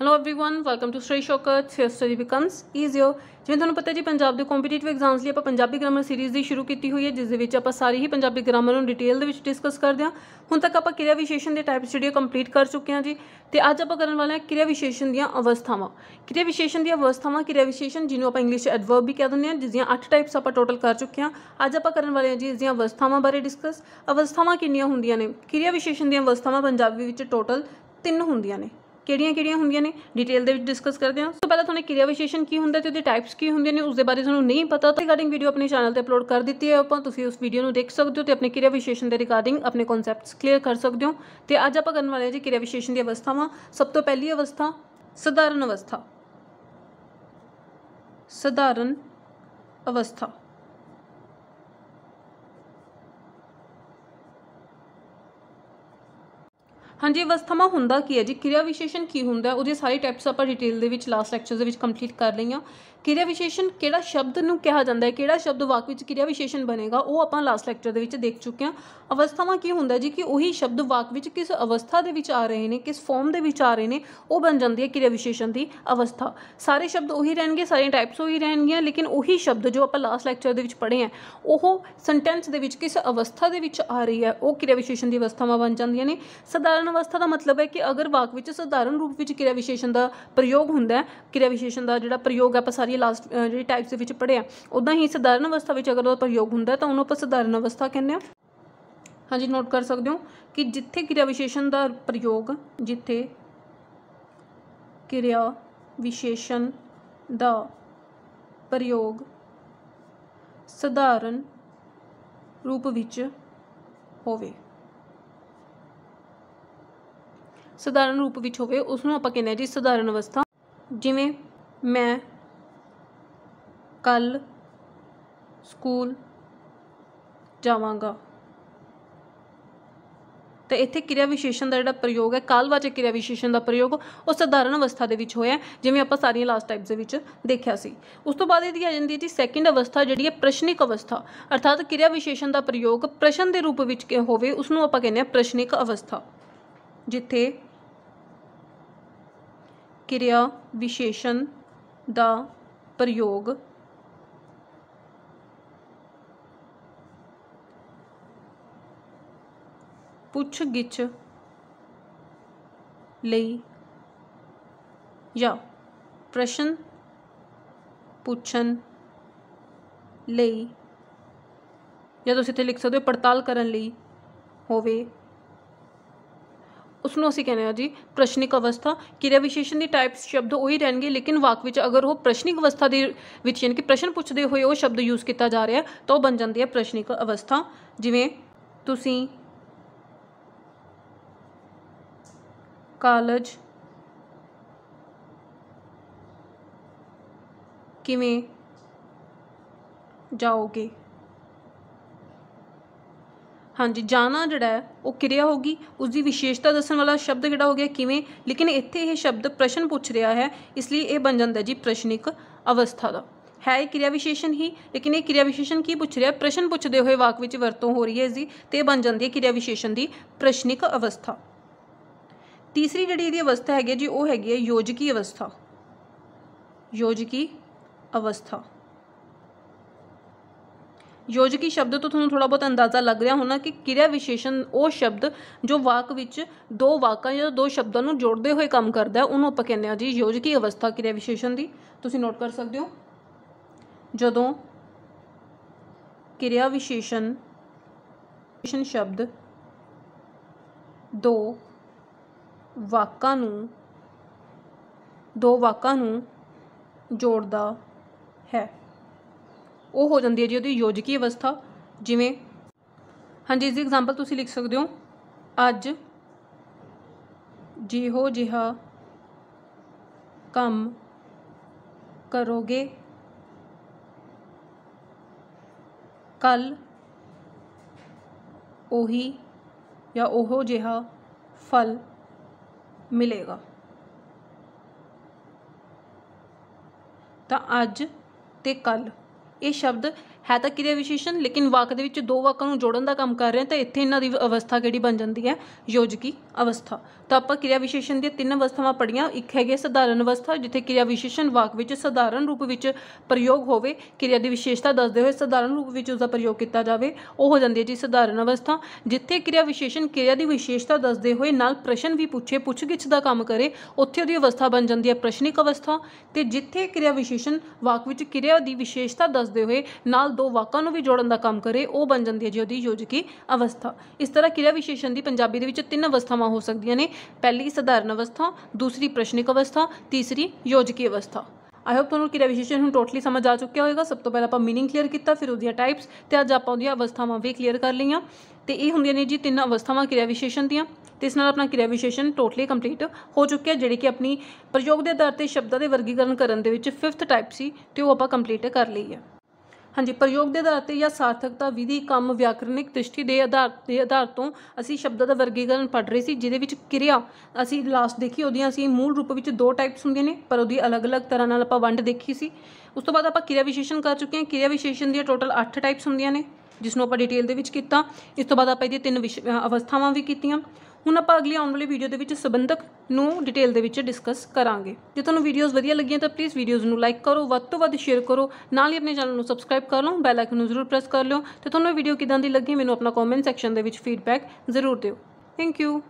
hello everyone welcome to Sri Shokar here study becomes easier ਜਿਵੇਂ ਤੁਹਾਨੂੰ ਪਤਾ ਜੀ ਪੰਜਾਬ ਦੇ ਕੰਪੀਟੀਟਿਵ ਐਗਜ਼ਾਮਸ ਲਈ ਆਪਾਂ ਪੰਜਾਬੀ ਗ੍ਰਾਮਰ ਸੀਰੀਜ਼ ਦੀ ਸ਼ੁਰੂ ਕੀਤੀ ਹੋਈ ਹੈ ਜਿਸ ਦੇ ਵਿੱਚ ਆਪਾਂ ਸਾਰੀ ਹੀ ਪੰਜਾਬੀ ਗ੍ਰਾਮਰ ਨੂੰ ਡਿਟੇਲ ਦੇ ਵਿੱਚ ਡਿਸਕਸ ਕਰਦੇ ਹਾਂ ਹੁਣ ਤੱਕ ਆਪਾਂ ਕਿਰਿਆ ਵਿਸ਼ੇਸ਼ਣ ਦੇ ਟਾਈਪ ਸਟੱਡੀ ਕੰਪਲੀਟ ਕਰ ਚੁੱਕੇ ਹਾਂ ਜੀ ਤੇ ਅੱਜ ਆਪਾਂ ਕਰਨ ਵਾਲੇ ਹਾਂ ਕਿਰਿਆ ਵਿਸ਼ੇਸ਼ਣ ਦੀਆਂ ਅਵਸਥਾਵਾਂ ਕਿਰਿਆ ਵਿਸ਼ੇਸ਼ਣ ਦੀਆਂ ਅਵਸਥਾਵਾਂ ਕਿਰਿਆ ਵਿਸ਼ੇਸ਼ਣ ਜਿਹਨੂੰ ਆਪਾਂ ਇੰਗਲਿਸ਼ ਐਡਵਰਬ ਵੀ ਕਹਿੰਦੇ ਨੇ ਹਾਂ ਜਿਸ ਦੀਆਂ 8 ਟਾਈਪਸ ਆਪਾਂ ਟੋਟਲ ਕਰ ਚੁੱਕੇ ਹਾਂ ਅੱਜ ਆਪਾਂ ਕਰਨ ਵਾਲੇ ਹਾਂ ਜੀ ਇਸ ਦੀਆਂ ਅਵਸਥਾਵਾਂ ਬਾਰੇ ਡਿਸਕਸ ਅਵਸਥਾਵਾਂ ਕਿੰਨੀਆਂ ਹੁੰਦੀਆਂ ਨੇ ਕਿਰਿਆ ਵਿਸ਼ੇਸ਼ਣ ਦੀਆਂ ਅਵਸਥਾਵਾਂ ਪੰਜਾਬੀ ਵਿੱਚ ਟੋਟਲ 3 ਹੁੰਦੀਆਂ ਨੇ ਕਿਹੜੀਆਂ-ਕਿਹੜੀਆਂ ਹੁੰਦੀਆਂ ਨੇ ਡਿਟੇਲ ਦੇ ਵਿੱਚ ਡਿਸਕਸ ਕਰਦੇ ਹਾਂ ਸੋ ਪਹਿਲਾਂ ਤੁਹਾਨੂੰ ਕਿਰਿਆ ਵਿਸ਼ੇਸ਼ਣ ਕੀ ਹੁੰਦਾ ਤੇ ਉਹਦੇ ਟਾਈਪਸ ਕੀ ਹੁੰਦੇ ਨੇ ਉਸ ਦੇ ਬਾਰੇ ਤੁਹਾਨੂੰ ਨਹੀਂ ਪਤਾ ਤਾਂ ਰਿਗਾਰਡਿੰਗ ਵੀਡੀਓ ਆਪਣੇ ਚੈਨਲ ਤੇ ਅਪਲੋਡ ਕਰ ਦਿੱਤੀ ਹੈ ਆਪਾਂ ਤੁਸੀਂ ਉਸ ਵੀਡੀਓ ਨੂੰ ਦੇਖ ਸਕਦੇ ਹੋ ਤੇ ਆਪਣੇ ਕਿਰਿਆ ਵਿਸ਼ੇਸ਼ਣ ਦੇ ਰਿਗਾਰਡਿੰਗ ਆਪਣੇ ਕਨਸੈਪਟਸ ਕਲੀਅਰ ਕਰ ਸਕਦੇ ਹੋ ਤੇ ਅੱਜ ਆਪਾਂ ਕਰਨ ਵਾਲੇ ਹਾਂ ਜੀ ਕਿਰਿਆ ਵਿਸ਼ੇਸ਼ਣ ਦੀ ਅਵਸਥਾਵਾਂ ਸਭ ਤੋਂ ਪਹਿਲੀ ਅਵਸਥਾ ਸਧਾਰਨ ਅਵਸਥਾ ਸਧਾਰਨ ਅਵਸਥਾ ਹਾਂਜੀ ਅਵਸਥਾਵਾਂ ਹੁੰਦਾ ਕੀ ਹੈ ਜੀ ਕਿਰਿਆ ਵਿਸ਼ੇਸ਼ਣ ਕੀ ਹੁੰਦਾ ਉਹਦੇ ਸਾਰੇ ਟਾਈਪਸ ਆਪਾਂ ਡਿਟੇਲ ਦੇ ਵਿੱਚ ਲਾਸਟ ਲੈਕਚਰ ਦੇ ਵਿੱਚ ਕੰਪਲੀਟ ਕਰ ਲਈਆਂ ਕਿਰਿਆ ਵਿਸ਼ੇਸ਼ਣ ਕਿਹੜਾ ਸ਼ਬਦ ਨੂੰ ਕਿਹਾ ਜਾਂਦਾ ਹੈ ਕਿਹੜਾ ਸ਼ਬਦ ਵਾਕ ਵਿੱਚ ਕਿਰਿਆ ਵਿਸ਼ੇਸ਼ਣ ਬਣੇਗਾ ਉਹ ਆਪਾਂ ਲਾਸਟ ਲੈਕਚਰ ਦੇ ਵਿੱਚ ਦੇਖ ਚੁੱਕੇ ਹਾਂ ਅਵਸਥਾਵਾਂ ਕੀ ਹੁੰਦਾ ਜੀ ਕਿ ਉਹੀ ਸ਼ਬਦ ਵਾਕ ਵਿੱਚ ਕਿਸ ਅਵਸਥਾ ਦੇ ਵਿੱਚ ਆ ਰਹੇ ਨੇ ਕਿਸ ਫਾਰਮ ਦੇ ਵਿੱਚ ਆ ਰਹੇ ਨੇ ਉਹ ਬਣ ਜਾਂਦੀ ਹੈ ਕਿਰਿਆ ਵਿਸ਼ੇਸ਼ਣ ਦੀ ਅਵਸਥਾ ਸਾਰੇ ਸ਼ਬਦ ਉਹੀ ਰਹਿਣਗੇ ਸਾਰੇ ਟਾਈਪਸ ਉਹੀ ਰਹਿਣਗੀਆਂ ਲੇਕਿਨ ਉਹੀ ਸ਼ਬਦ ਜੋ ਆਪਾਂ ਲਾਸਟ ਲੈਕਚਰ ਦੇ ਵਿੱਚ ਪੜ੍ਹੇ ਆ ਉਹ ਸੈਂਟੈਂਸ ਦੇ ਵਿੱਚ ਕਿਸ ਅਵਸਥਾ ਦੇ ਵਿੱਚ ਆ ਰਹੀ ਹੈ ਉਹ ਕਿਰਿਆ ਵਿਸ਼ੇਸ਼ਣ ਦੀ ਅਵਸਥਾਵਾਂ ਬਣ ਜਾਂਦੀਆਂ ਨੇ ਸਧਾਰਨ ਸਧਾਰਨ ਅਵਸਥਾ ਦਾ ਮਤਲਬ ਹੈ ਕਿ ਅਗਰ ਵਾਕ ਵਿੱਚ ਸਧਾਰਨ ਰੂਪ ਵਿੱਚ ਕਿਰਿਆ ਵਿਸ਼ੇਸ਼ਣ ਦਾ ਪ੍ਰਯੋਗ ਹੁੰਦਾ ਹੈ ਕਿਰਿਆ ਵਿਸ਼ੇਸ਼ਣ ਦਾ ਜਿਹੜਾ ਪ੍ਰਯੋਗ ਆਪਾਂ ਸਾਰੀ ਲਾਸਟ ਜਿਹੜੀ ਟਾਈਪਸ ਦੇ ਵਿੱਚ ਪੜਿਆ ਉਦਾਂ ਹੀ ਸਧਾਰਨ ਅਵਸਥਾ ਵਿੱਚ ਅਗਰ ਉਹਦਾ ਪ੍ਰਯੋਗ ਹੁੰਦਾ ਤਾਂ ਉਹਨੂੰ ਆਪਾਂ ਸਧਾਰਨ ਅਵਸਥਾ ਕਹਿੰਦੇ ਹਾਂ ਹਾਂਜੀ ਨੋਟ ਕਰ ਸਕਦੇ ਹੋ ਕਿ ਜਿੱਥੇ ਕਿਰਿਆ ਵਿਸ਼ੇਸ਼ਣ ਦਾ ਪ੍ਰਯੋਗ ਜਿੱਥੇ ਕਿਰਿਆ ਵਿਸ਼ੇਸ਼ਣ ਦਾ ਪ੍ਰਯੋਗ ਸਧਾਰਨ ਰੂਪ ਵਿੱਚ ਹੋਵੇ ਸਧਾਰਨ ਰੂਪ ਵਿੱਚ ਹੋਵੇ ਉਸ ਨੂੰ ਆਪਾਂ ਕਹਿੰਦੇ ਆ ਜੀ ਸਧਾਰਨ ਅਵਸਥਾ ਜਿਵੇਂ ਮੈਂ ਕੱਲ ਸਕੂਲ ਜਾਵਾਂਗਾ ਤੇ ਇੱਥੇ ਕਿਰਿਆ ਵਿਸ਼ੇਸ਼ਣ ਦਾ ਜਿਹੜਾ ਪ੍ਰਯੋਗ ਹੈ ਕਾਲਵਾਚਕ ਕਿਰਿਆ ਵਿਸ਼ੇਸ਼ਣ ਦਾ ਪ੍ਰਯੋਗ ਉਹ ਸਧਾਰਨ ਅਵਸਥਾ ਦੇ ਵਿੱਚ ਹੋਇਆ ਜਿਵੇਂ ਆਪਾਂ ਸਾਰੀਆਂ ਲਾਸਟ ਟਾਈਪਸ ਦੇ ਵਿੱਚ ਦੇਖਿਆ ਸੀ ਉਸ ਤੋਂ ਬਾਅਦ ਇਹਦੀ ਆ ਜਾਂਦੀ ਹੈ ਜੀ ਸੈਕਿੰਡ ਅਵਸਥਾ ਜਿਹੜੀ ਹੈ ਪ੍ਰਸ਼ਨਿਕ ਅਵਸਥਾ ਅਰਥਾਤ ਕਿਰਿਆ ਵਿਸ਼ੇਸ਼ਣ ਦਾ ਪ੍ਰਯੋਗ ਪ੍ਰਸ਼ਨ ਦੇ ਰੂਪ ਵਿੱਚ ਹੋਵੇ ਉਸ ਨੂੰ ਆਪਾਂ ਕਹਿੰਦੇ ਆ ਪ੍ਰਸ਼ਨਿਕ ਅਵਸਥਾ ਜਿੱਥੇ किरिया विशेषण का प्रयोग पुछगिछ या प्रश्न पूछन ले या तो लिख सकते हो पड़ताल करने होवे ਉਸ ਨੂੰ ਅਸੀਂ ਕਹਿੰਦੇ ਆ ਜੀ ਪ੍ਰਸ਼ਨਿਕ ਅਵਸਥਾ ਕਿਰਿਆ ਵਿਸ਼ੇਸ਼ਣ ਦੀ ਟਾਈਪਸ ਸ਼ਬਦ ਉਹੀ ਰਹਿਣਗੇ ਲੇਕਿਨ ਵਾਕ ਵਿੱਚ ਅਗਰ ਉਹ ਪ੍ਰਸ਼ਨਿਕ ਅਵਸਥਾ ਦੇ ਵਿੱਚ ਯਾਨੀ ਕਿ ਪ੍ਰਸ਼ਨ ਪੁੱਛਦੇ ਹੋਏ ਉਹ ਸ਼ਬਦ ਯੂਜ਼ ਕੀਤਾ ਜਾ ਰਿਹਾ ਤਾਂ ਉਹ ਬਣ ਜਾਂਦੀ ਹੈ ਪ੍ਰਸ਼ਨਿਕ ਅਵਸਥਾ ਜਿਵੇਂ ਤੁਸੀਂ ਕਾਲਜ ਕਿਵੇਂ ਜਾਓਗੇ ਹਾਂਜੀ ਜਾਣਾ ਜਿਹੜਾ ਉਹ ਕਿਰਿਆ ਹੋਗੀ ਉਸ ਦੀ ਵਿਸ਼ੇਸ਼ਤਾ ਦੱਸਣ ਵਾਲਾ ਸ਼ਬਦ ਕਿਹੜਾ ਹੋ ਗਿਆ ਕਿਵੇਂ ਲੇਕਿਨ ਇੱਥੇ ਇਹ ਸ਼ਬਦ ਪ੍ਰਸ਼ਨ ਪੁੱਛ ਰਿਹਾ ਹੈ ਇਸ ਲਈ ਇਹ ਬਣ ਜਾਂਦਾ ਜੀ ਪ੍ਰਸ਼ਨਿਕ ਅਵਸਥਾ ਦਾ ਹੈ ਇਹ ਕਿਰਿਆ ਵਿਸ਼ੇਸ਼ਣ ਹੀ ਲੇਕਿਨ ਇਹ ਕਿਰਿਆ ਵਿਸ਼ੇਸ਼ਣ ਕੀ ਪੁੱਛ ਰਿਹਾ ਪ੍ਰਸ਼ਨ ਪੁੱਛਦੇ ਹੋਏ ਵਾਕ ਵਿੱਚ ਵਰਤੋਂ ਹੋ ਰਹੀ ਹੈ ਇਸ ਦੀ ਤੇ ਬਣ ਜਾਂਦੀ ਹੈ ਕਿਰਿਆ ਵਿਸ਼ੇਸ਼ਣ ਦੀ ਪ੍ਰਸ਼ਨਿਕ ਅਵਸਥਾ ਤੀਸਰੀ ਜਿਹੜੀ ਇਹਦੀ ਅਵਸਥਾ ਹੈਗੀ ਜੀ ਉਹ ਹੈਗੀ ਹੈ ਯੋਜਕੀ ਅਵਸਥਾ ਯੋਜਕੀ ਅਵਸਥਾ ਯੋਜਕੀ ਸ਼ਬਦ ਤੋਂ ਤੁਹਾਨੂੰ ਥੋੜਾ ਬਹੁਤ ਅੰਦਾਜ਼ਾ ਲੱਗ ਰਿਹਾ ਹੋਣਾ ਕਿ ਕਿਰਿਆ ਵਿਸ਼ੇਸ਼ਣ ਉਹ ਸ਼ਬਦ ਜੋ ਵਾਕ ਵਿੱਚ ਦੋ ਵਾਕਾਂ ਜਾਂ ਦੋ ਸ਼ਬਦਾਂ ਨੂੰ ਜੋੜਦੇ ਹੋਏ ਕੰਮ ਕਰਦਾ ਹੈ ਉਹਨੂੰ ਆਪਾਂ ਕਹਿੰਦੇ ਹਾਂ ਜੀ ਯੋਜਕੀ ਅਵਸਥਾ ਕਿਰਿਆ ਵਿਸ਼ੇਸ਼ਣ ਦੀ ਤੁਸੀਂ ਨੋਟ ਕਰ ਸਕਦੇ ਹੋ ਜਦੋਂ ਕਿਰਿਆ ਵਿਸ਼ੇਸ਼ਣ ਵਿਸ਼ੇਸ਼ਣ ਸ਼ਬਦ ਦੋ ਵਾਕਾਂ ਨੂੰ ਦੋ ਵਾਕਾਂ ਨੂੰ ਜੋੜਦਾ ਹੈ ਉਹ ਹੋ ਜਾਂਦੀ ਹੈ ਜੀ ਉਹਦੀ ਯੋਜਕੀ ਅਵਸਥਾ ਜਿਵੇਂ ਹਾਂਜੀ ਇਸ ਦੀ ਐਗਜ਼ਾਮਪਲ ਤੁਸੀਂ ਲਿਖ ਸਕਦੇ ਹੋ ਅੱਜ ਜਿਹੋ ਜਿਹਾ ਕੰਮ ਕਰੋਗੇ ਕੱਲ ਉਹੀ ਜਾਂ ਉਹੋ ਜਿਹਾ ਫਲ ਮਿਲੇਗਾ ਤਾਂ ਅੱਜ ਤੇ ਕੱਲ ये शब्द ਹੈ ਤਾਂ ਕਿਰਿਆ ਵਿਸ਼ੇਸ਼ਣ ਲੇਕਿਨ ਵਾਕ ਦੇ ਵਿੱਚ ਦੋ ਵਾਕਾਂ ਨੂੰ ਜੋੜਨ ਦਾ ਕੰਮ ਕਰ ਰਹੇ ਹਾਂ ਤਾਂ ਇੱਥੇ ਇਹਨਾਂ ਦੀ ਅਵਸਥਾ ਕਿਹੜੀ ਬਣ ਜਾਂਦੀ ਹੈ ਯੋਜਕੀ ਅਵਸਥਾ ਤਾਂ ਆਪਾਂ ਕਿਰਿਆ ਵਿਸ਼ੇਸ਼ਣ ਦੀਆਂ ਤਿੰਨ ਅਵਸਥਾਵਾਂ ਪੜੀਆਂ ਇੱਕ ਹੈਗੀ ਸਧਾਰਨ ਅਵਸਥਾ ਜਿੱਥੇ ਕਿਰਿਆ ਵਿਸ਼ੇਸ਼ਣ ਵਾਕ ਵਿੱਚ ਸਧਾਰਨ ਰੂਪ ਵਿੱਚ ਪ੍ਰਯੋਗ ਹੋਵੇ ਕਿਰਿਆ ਦੀ ਵਿਸ਼ੇਸ਼ਤਾ ਦੱਸਦੇ ਹੋਏ ਸਧਾਰਨ ਰੂਪ ਵਿੱਚ ਉਸ ਦਾ ਪ੍ਰਯੋਗ ਕੀਤਾ ਜਾਵੇ ਉਹ ਹੋ ਜਾਂਦੀ ਹੈ ਜੀ ਸਧਾਰਨ ਅਵਸਥਾ ਜਿੱਥੇ ਕਿਰਿਆ ਵਿਸ਼ੇਸ਼ਣ ਕਿਰਿਆ ਦੀ ਵਿਸ਼ੇਸ਼ਤਾ ਦੱਸਦੇ ਹੋਏ ਨਾਲ ਪ੍ਰਸ਼ਨ ਵੀ ਪੁੱਛੇ ਪੁੱਛਗਿੱਛ ਦਾ ਕੰਮ ਕਰੇ ਉੱਥੇ ਉਹਦੀ ਅਵਸਥਾ ਬਣ ਜਾਂਦੀ ਹੈ ਪ੍ਰਸ਼ਨਿਕ ਅਵਸਥਾ ਤੇ ਜਿੱਥੇ ਕਿਰਿਆ ਵਿਸ਼ੇਸ਼ਣ ਵਾਕ ਵਿੱਚ ਕਿਰਿਆ ਦੀ ਵਿਸ਼ੇਸ਼ਤਾ ਦੱਸਦੇ ਹੋਏ ਨਾਲ ਦੋ ਵਾਕਾਂ ਨੂੰ ਵੀ ਜੋੜਨ ਦਾ ਕੰਮ ਕਰੇ ਉਹ ਬਣ ਜਾਂਦੀ ਹੈ ਜੀ ਉਹਦੀ ਯੋਜਕੀ ਅਵਸਥਾ ਇਸ ਤਰ੍ਹਾਂ ਕਿਰਿਆ ਵਿਸ਼ੇਸ਼ਣ ਦੀ ਪੰਜਾਬੀ ਦੇ ਵਿੱਚ ਤਿੰਨ ਅਵਸਥਾਵਾਂ ਹੋ ਸਕਦੀਆਂ ਨੇ ਪਹਿਲੀ ਸਧਾਰਨ ਅਵਸਥਾ ਦੂਸਰੀ ਪ੍ਰਸ਼ਨਿਕ ਅਵਸਥਾ ਤੀਸਰੀ ਯੋਜਕੀ ਅਵਸਥਾ ਆਈ ਹੋਪ ਤੁਹਾਨੂੰ ਕਿਰਿਆ ਵਿਸ਼ੇਸ਼ਣ ਹੁਣ ਟੋਟਲੀ ਸਮਝ ਆ ਚੁੱਕਿਆ ਹੋਵੇਗਾ ਸਭ ਤੋਂ ਪਹਿਲਾਂ ਆਪਾਂ ਮੀਨਿੰਗ ਕਲੀਅਰ ਕੀਤਾ ਫਿਰ ਉਹਦੀਆਂ ਟਾਈਪਸ ਤੇ ਅੱਜ ਆਪਾਂ ਉਹਦੀਆਂ ਅਵਸਥਾਵਾਂ ਵੀ ਕਲੀਅਰ ਕਰ ਲਈਆਂ ਤੇ ਇਹ ਹੁੰਦੀਆਂ ਨੇ ਜੀ ਤਿੰਨ ਅਵਸਥਾਵਾਂ ਕਿਰਿਆ ਵਿਸ਼ੇਸ਼ਣ ਦੀਆਂ ਤੇ ਇਸ ਨਾਲ ਆਪਣਾ ਕਿਰਿਆ ਵਿਸ਼ੇਸ਼ਣ ਟੋਟਲੀ ਕੰਪਲੀਟ ਹੋ ਚੁੱਕਿਆ ਜਿਹੜੀ ਕਿ ਆਪਣੀ ਪ੍ਰਯੋਗ ਦੇ ਆਧਾਰ ਤੇ ਸ਼ਬਦਾਂ ਦੇ ਵਰਗੀਕਰਨ ਕਰਨ ਦੇ ਵਿੱਚ ਫਿਫਥ ਟਾਈਪ ਸੀ ਤੇ ਉਹ ਆਪਾਂ ਕੰਪਲੀਟ ਕਰ ਲਈ ਹੈ ਹਾਂਜੀ ਪ੍ਰਯੋਗ ਦੇ ਆਧਾਰ ਤੇ ਜਾਂ ਸਾਰਥਕਤਾ ਵਿਧੀ ਕੰਮ ਵਿਆਕਰਨਿਕ ਦ੍ਰਿਸ਼ਟੀ ਦੇ ਆਧਾਰ ਦੇ ਆਧਾਰ ਤੋਂ ਅਸੀਂ ਸ਼ਬਦਾਂ ਦਾ ਵਰਗੀਕਰਨ ਪੜ੍ਹ ਰਹੇ ਸੀ ਜਿਹਦੇ ਵਿੱਚ ਕਿਰਿਆ ਅਸੀਂ ਲਾਸਟ ਦੇਖੀ ਉਹਦੀਆਂ ਅਸੀਂ ਮੂਲ ਰੂਪ ਵਿੱਚ ਦੋ ਟਾਈਪਸ ਹੁੰਦੀਆਂ ਨੇ ਪਰ ਉਹਦੀ ਅਲੱਗ-ਅਲੱਗ ਤਰ੍ਹਾਂ ਨਾਲ ਆਪਾਂ ਵੰਡ ਦੇਖੀ ਸੀ ਉਸ ਤੋਂ ਬਾਅਦ ਆਪਾਂ ਕਿਰਿਆ ਵਿਸ਼ੇਸ਼ਣ ਕਰ ਚੁੱਕੇ ਹਾਂ ਕਿਰਿਆ ਵਿਸ਼ੇਸ਼ਣ ਦੀਆਂ ਟੋਟਲ 8 ਟਾਈਪਸ ਹੁੰਦੀਆਂ ਨੇ ਜਿਸ ਨੂੰ ਆਪਾਂ ਡਿਟੇਲ ਦੇ ਵਿੱਚ ਕੀਤਾ ਇਸ ਤੋਂ ਬਾਅਦ ਆਪਾਂ ਇਹਦੀਆਂ ਤਿੰਨ ਅਵਸਥਾਵਾਂ ਵੀ ਕੀਤੀਆਂ ਹੁਣ ਆਪਾਂ ਅਗਲੀ ਆਉਣ ਵਾਲੀ ਵੀਡੀਓ ਦੇ ਵਿੱਚ ਸਬੰਧਕ ਨੂੰ ਡਿਟੇਲ ਦੇ ਵਿੱਚ ਡਿਸਕਸ ਕਰਾਂਗੇ ਜੇ ਤੁਹਾਨੂੰ ਵੀਡੀਓਜ਼ ਵਧੀਆ ਲੱਗੀਆਂ ਤਾਂ ਪਲੀਜ਼ ਵੀਡੀਓਜ਼ ਨੂੰ ਲਾਈਕ ਕਰੋ ਵੱਧ ਤੋਂ ਵੱਧ ਸ਼ੇਅਰ ਕਰੋ ਨਾਲ ਹੀ ਆਪਣੇ ਚੈਨਲ ਨੂੰ ਸਬਸਕ੍ਰਾਈਬ ਕਰ ਲਓ ਬੈਲ ਆਈਕਨ ਨੂੰ ਜ਼ਰੂਰ ਪ੍ਰੈਸ ਕਰ ਲਿਓ ਤੇ ਤੁਹਾਨੂੰ ਵੀਡੀਓ ਕਿਦਾਂ ਦੀ ਲੱਗੀ ਮੈਨੂੰ ਆਪਣਾ ਕਮੈਂਟ ਸੈਕਸ਼ਨ ਦੇ ਵਿੱਚ ਫੀਡਬੈਕ ਜ਼ਰੂਰ ਦਿਓ ਥੈਂਕ ਯੂ